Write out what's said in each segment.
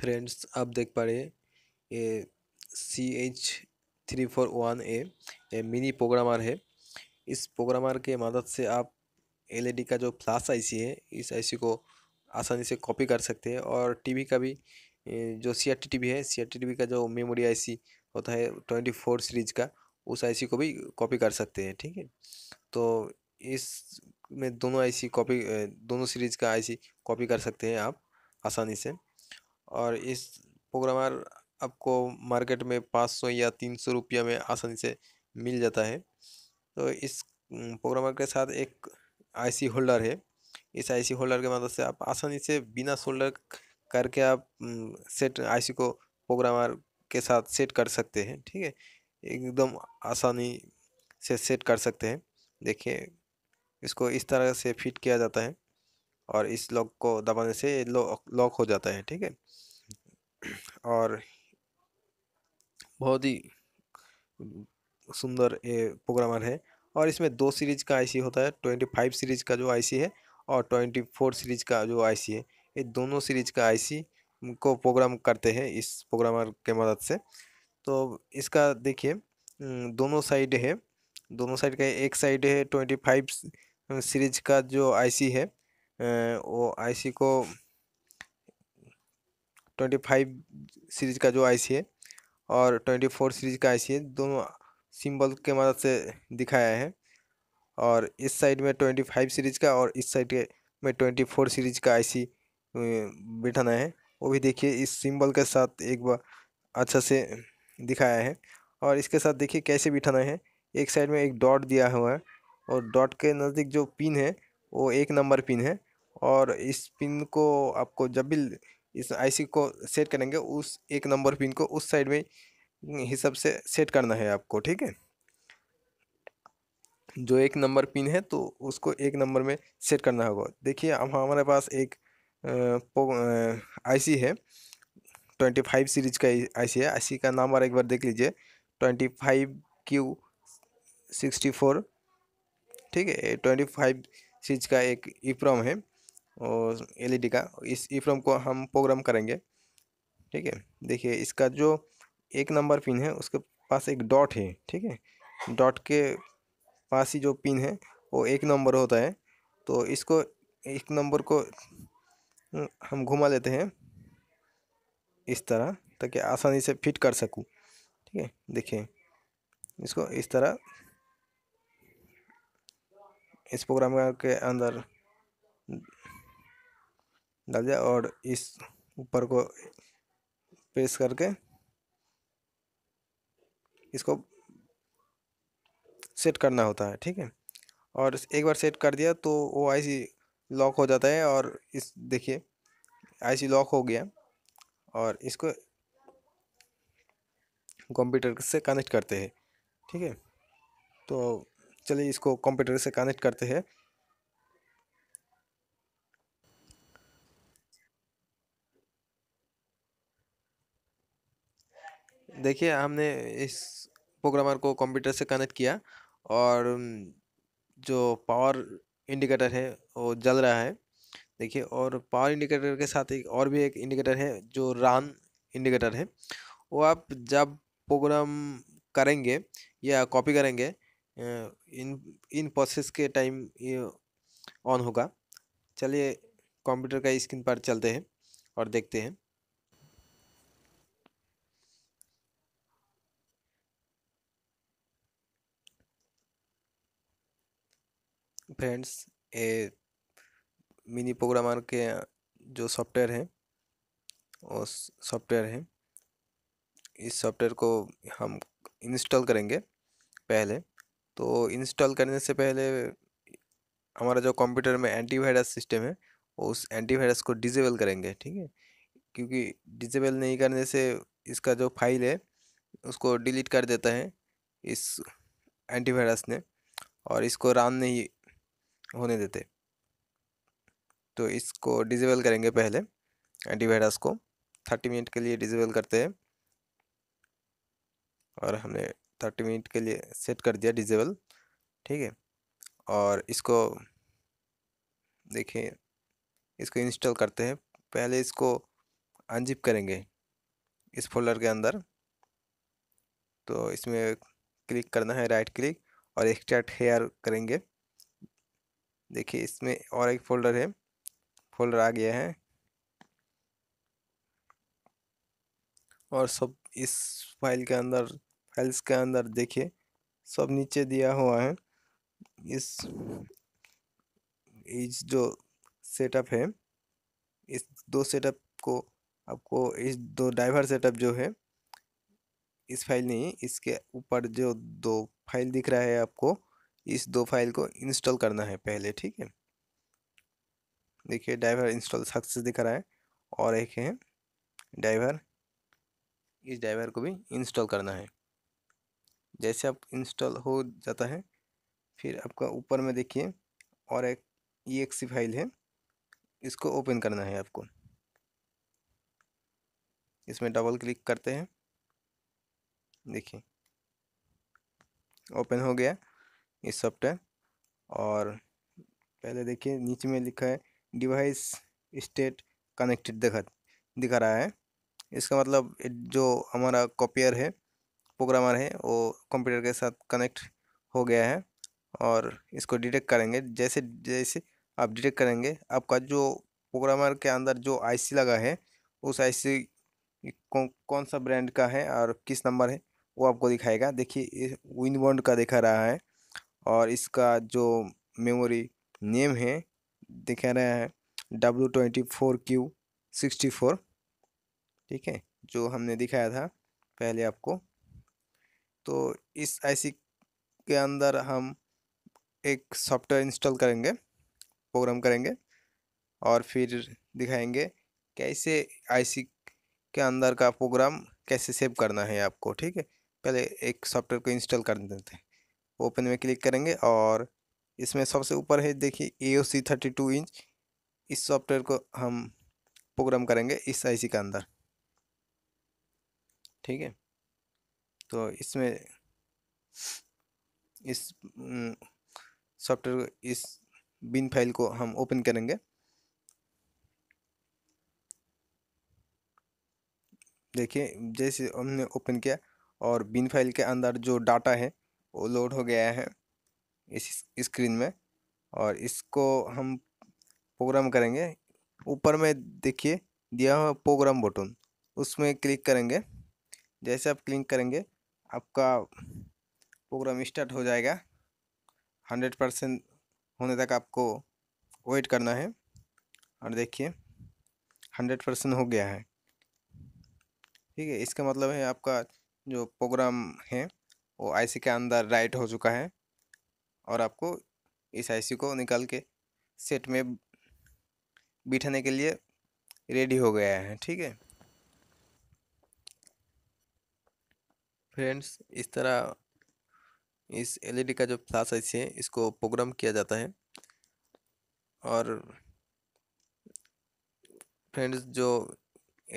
friends आप देख पा रहे ये C H three four one A mini programmer है इस प्रोग्रामर के मदद से आप एलईडी e का जो आई आईसी है इस आईसी को आसानी से कॉपी कर सकते हैं और टीवी का भी जो C R T T V है C R T T V का जो मेमोरी आईसी होता है ट्वेंटी फोर सीरीज का उस आईसी को भी कॉपी कर सकते हैं ठीक है तो इस में दोनों आईसी कॉपी दोनों सीरीज का आईसी कॉपी कर सकते हैं आप आसानी से और इस प्रोग्रामर आपको मार्केट में पाँच सौ या तीन सौ रुपया में आसानी से मिल जाता है तो इस प्रोग्रामर के साथ एक आईसी होल्डर है इस आईसी होल्डर के मदद से आप आसानी से बिना सोल्डर करके आप सेट आईसी को प्रोग्रामर के साथ सेट कर सकते हैं ठीक है एकदम आसानी से सेट कर सकते हैं देखिए इसको इस तरह से फिट किया जाता है और इस लॉक को दबाने से लॉक हो जाता है ठीक है और बहुत ही सुंदर ये प्रोग्रामर है और इसमें दो सीरीज का आईसी होता है ट्वेंटी फाइव सीरीज का जो आईसी है और ट्वेंटी फोर सीरीज का जो आईसी है ये दोनों सीरीज का आईसी को प्रोग्राम करते हैं इस प्रोग्रामर के मदद से तो इसका देखिए दोनों साइड है दोनों साइड का एक साइड है ट्वेंटी फाइव सीरीज का जो आईसी है वो आईसी को ट्वेंटी फाइव सीरीज का जो आईसी है और ट्वेंटी फोर सीरीज का आईसी है दोनों सिंबल के मदद से दिखाया है और इस साइड में ट्वेंटी फाइव सीरीज का और इस साइड में ट्वेंटी फोर सीरीज का आईसी बिठाना है वो भी देखिए इस सिंबल के साथ एक बार अच्छा से दिखाया है और इसके साथ देखिए कैसे बिठाना है एक साइड में एक डॉट दिया हुआ है और डॉट के नज़दीक जो पिन है वो एक नंबर पिन है और इस पिन को आपको जब भी इस आईसी को सेट करेंगे उस एक नंबर पिन को उस साइड में हिसाब से सेट करना है आपको ठीक है जो एक नंबर पिन है तो उसको एक नंबर में सेट करना होगा देखिए अब हमारे पास एक आईसी है ट्वेंटी फाइव सीरीज का आईसी है आईसी का नंबर एक बार देख लीजिए twenty five Q sixty four ठीक है ट्वेंटी फाइव सीरीज का एक ईप्रम है और एलईडी e का इस ई फ्रोम को हम प्रोग्राम करेंगे ठीक है देखिए इसका जो एक नंबर पिन है उसके पास एक डॉट है ठीक है डॉट के पास ही जो पिन है वो एक नंबर होता है तो इसको एक नंबर को हम्म, हम घुमा लेते हैं इस तरह ताकि आसानी से फिट कर सकूं ठीक है देखिए इसको इस तरह इस प्रोग्राम के अंदर डाल दिया और इस ऊपर को प्रेस करके इसको सेट करना होता है ठीक है और एक बार सेट कर दिया तो वो आईसी लॉक हो जाता है और इस देखिए आईसी लॉक हो गया और इसको कंप्यूटर से कनेक्ट करते हैं ठीक है तो चलिए इसको कंप्यूटर से कनेक्ट करते हैं देखिए हमने इस प्रोग्रामर को कंप्यूटर से कनेक्ट किया और जो पावर इंडिकेटर है वो जल रहा है देखिए और पावर इंडिकेटर के साथ एक और भी एक इंडिकेटर है जो रान इंडिकेटर है वो आप जब प्रोग्राम करेंगे या कॉपी करेंगे इन इन प्रोसेस के टाइम ये ऑन होगा चलिए कंप्यूटर का स्क्रीन पर चलते हैं और देखते हैं फ्रेंड्स ये मिनी प्रोग्रामर के जो सॉफ्टवेयर है वो सॉफ्टवेयर है इस सॉफ्टवेयर को हम इंस्टॉल करेंगे पहले तो इंस्टॉल करने से पहले हमारा जो कंप्यूटर में एंटीवायरस सिस्टम है उस एंटीवायरस को डिजेबल करेंगे ठीक है क्योंकि डिजेबल नहीं करने से इसका जो फाइल है उसको डिलीट कर देता है इस एंटीवायरस ने और इसको रन नहीं होने देते तो इसको डिजेबल करेंगे पहले डिवाइडर्स को थर्टी मिनट के लिए डिजेबल करते हैं और हमने थर्टी मिनट के लिए सेट कर दिया डिजेबल ठीक है और इसको देखिए इसको इंस्टॉल करते हैं पहले इसको अनजिप करेंगे इस फोल्डर के अंदर तो इसमें क्लिक करना है राइट क्लिक और एक्सट्रैक्ट हेयर करेंगे देखिए इसमें और एक फोल्डर है फोल्डर आ गया है और सब इस फाइल के अंदर फाइल्स के अंदर देखिए सब नीचे दिया हुआ है इस इस जो सेटअप है इस दो सेटअप को आपको इस दो ड्राइवर सेटअप जो है इस फाइल नहीं इसके ऊपर जो दो फाइल दिख रहा है आपको इस दो फाइल को इंस्टॉल करना है पहले ठीक है देखिए ड्राइवर इंस्टॉल सक्सेस दिख रहा है और एक है ड्राइवर इस ड्राइवर को भी इंस्टॉल करना है जैसे आप इंस्टॉल हो जाता है फिर आपका ऊपर में देखिए और एक ई सी फाइल है इसको ओपन करना है आपको इसमें डबल क्लिक करते हैं देखिए ओपन हो गया ये सॉफ्टवेयर और पहले देखिए नीचे में लिखा है डिवाइस स्टेट कनेक्टेड दिखा दिखा रहा है इसका मतलब जो हमारा कॉपियर है प्रोग्रामर है वो कंप्यूटर के साथ कनेक्ट हो गया है और इसको डिटेक्ट करेंगे जैसे जैसे आप डिटेक्ट करेंगे आपका जो प्रोग्रामर के अंदर जो आईसी लगा है उस आईसी कौन कौन सा ब्रांड का है और किस नंबर है वो आपको दिखाएगा देखिए विंड बॉन्ड का दिखा रहा है और इसका जो मेमोरी नेम है दिखा रहा है W twenty four Q sixty four ठीक है जो हमने दिखाया था पहले आपको तो इस आईसी के अंदर हम एक सॉफ्टवेयर इंस्टॉल करेंगे प्रोग्राम करेंगे और फिर दिखाएंगे कैसे आईसी के अंदर का प्रोग्राम कैसे सेव करना है आपको ठीक है पहले एक सॉफ्टवेयर को इंस्टॉल कर देते हैं ओपन में क्लिक करेंगे और इसमें सबसे ऊपर है देखिए A O C thirty two inch इस सॉफ्टवेयर को हम प्रोग्राम करेंगे इस आईसी के अंदर ठीक है तो इसमें इस सॉफ्टवेयर इस बिन फाइल को हम ओपन करेंगे देखिए जैसे हमने ओपन किया और बिन फाइल के अंदर जो डाटा है वो लोड हो गया है इस स्क्रीन में और इसको हम प्रोग्राम करेंगे ऊपर में देखिए दिया हुआ प्रोग्राम बटन उसमें क्लिक करेंगे जैसे आप क्लिक करेंगे आपका प्रोग्राम स्टार्ट हो जाएगा हंड्रेड परसेंट होने तक आपको वेट करना है और देखिए हंड्रेड परसेंट हो गया है ठीक है इसका मतलब है आपका जो प्रोग्राम है वो आईसी के अंदर राइट हो चुका है और आपको इस आईसी को निकाल के सेट में बिठाने के लिए रेडी हो गया है ठीक है फ्रेंड्स इस तरह इस एलईडी e का जो फ्लैश आईसी है इसको प्रोग्राम किया जाता है और फ्रेंड्स जो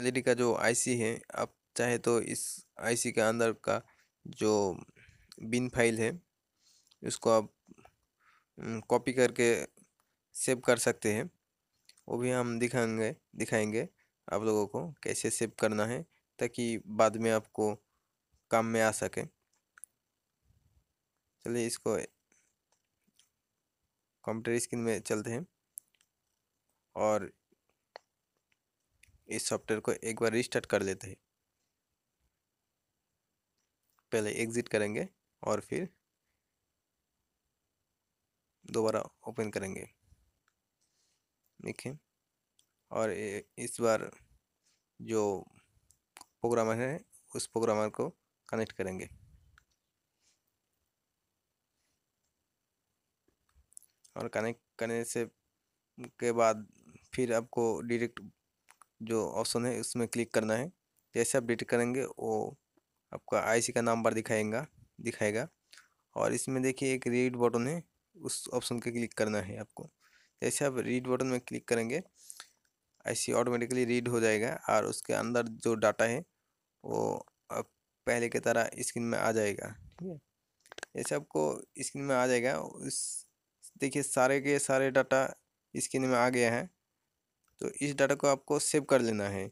एलईडी e का जो आईसी है आप चाहे तो इस आईसी के अंदर का जो बिन फाइल है इसको आप कॉपी करके सेव कर सकते हैं वो भी हम दिखाएंगे दिखाएंगे आप लोगों को कैसे सेव करना है ताकि बाद में आपको काम में आ सके चलिए इसको कंप्यूटर स्क्रीन में चलते हैं और इस सॉफ्टवेयर को एक बार रिस्टार्ट कर लेते हैं पहले एग्ज़िट करेंगे और फिर दोबारा ओपन करेंगे देखें और इस बार जो प्रोग्रामर है उस प्रोग्रामर को कनेक्ट करेंगे और कनेक्ट करने से के बाद फिर आपको डायरेक्ट जो ऑप्शन है उसमें क्लिक करना है जैसे आप डिटेक्ट करेंगे वो आपका आईसी का नंबर दिखाएगा दिखाएगा और इसमें देखिए एक रीड बटन है उस ऑप्शन के क्लिक करना है आपको जैसे आप रीड बटन में क्लिक करेंगे ऐसे ऑटोमेटिकली रीड हो जाएगा और उसके अंदर जो डाटा है वो अब पहले की तरह स्क्रीन में आ जाएगा ठीक है जैसे आपको स्क्रीन में आ जाएगा उस देखिए सारे के सारे डाटा स्क्रीन में आ गया है तो इस डाटा को आपको सेव कर लेना है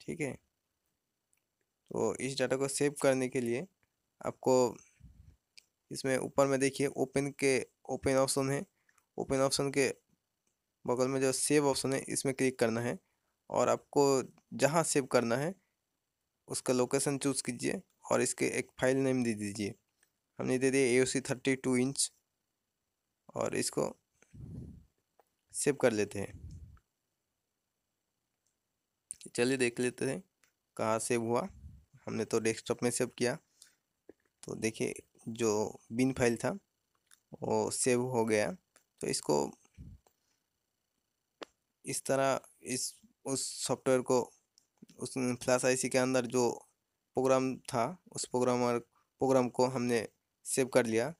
ठीक है तो इस डाटा को सेव करने के लिए आपको इसमें ऊपर में देखिए ओपन के ओपन ऑप्शन है ओपन ऑप्शन के बगल में जो सेव ऑप्शन है इसमें क्लिक करना है और आपको जहाँ सेव करना है उसका लोकेशन चूज़ कीजिए और इसके एक फाइल नेम दे दीजिए हमने दे दिया A O C thirty two inch और इसको सेव कर लेते हैं चलिए देख लेते हैं कहाँ सेव हुआ हमने तो डेस्कटॉप में सेव किया तो देखिए जो बिन फाइल था वो सेव हो गया तो इसको इस तरह इस उस सॉफ्टवेयर को उस फ्लैश आईसी के अंदर जो प्रोग्राम था उस प्रोग्रामर प्रोग्राम को हमने सेव कर लिया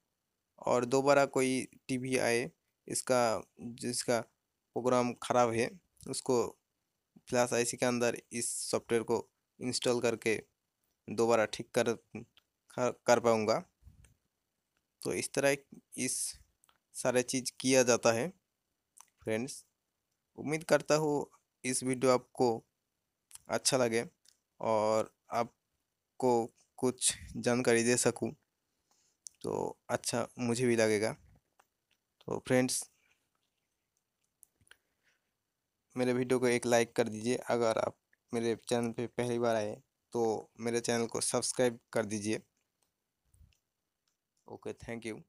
और दोबारा कोई टीवी आए इसका जिसका प्रोग्राम ख़राब है उसको फ्लैश आईसी के अंदर इस सॉफ्टवेयर को इंस्टॉल करके दोबारा ठीक कर कर पाऊँगा तो इस तरह इस सारे चीज़ किया जाता है फ्रेंड्स उम्मीद करता हूँ इस वीडियो आपको अच्छा लगे और आपको कुछ जानकारी दे सकूं तो अच्छा मुझे भी लगेगा तो फ्रेंड्स मेरे वीडियो को एक लाइक कर दीजिए अगर आप मेरे चैनल पे पहली बार आए तो मेरे चैनल को सब्सक्राइब कर दीजिए okay thank you